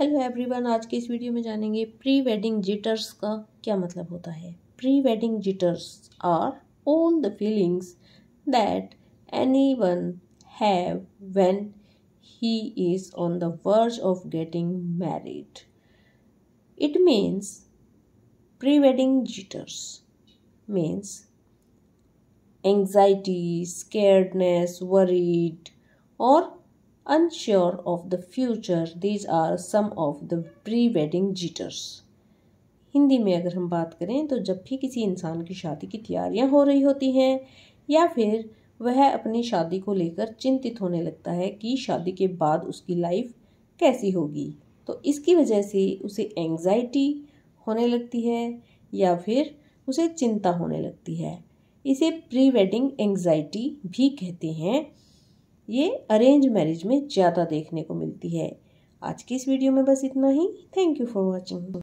hello everyone आज के इस वीडियो में जानेंगे प्री वेडिंग जिटर्स का क्या मतलब होता है pre wedding jitters are all the feelings that anyone have when he is on the verge of getting married it means pre wedding jitters means anxiety scaredness worried और unsure of the future these are some of the pre wedding jitters Hindi में अगर हम बात करें तो जब भी किसी इंसान की शादी की तैयारियां हो रही होती हैं या फिर वह अपनी शादी को लेकर चिंतित होने लगता है कि शादी के बाद उसकी लाइफ कैसी होगी तो इसकी वजह से उसे एंजाइटी होने लगती है या फिर उसे चिंता होने लगती है इसे प्री वेडिंग एंग्जाइटी भी कहते हैं ये अरेंज मैरिज में ज़्यादा देखने को मिलती है आज की इस वीडियो में बस इतना ही थैंक यू फॉर वॉचिंग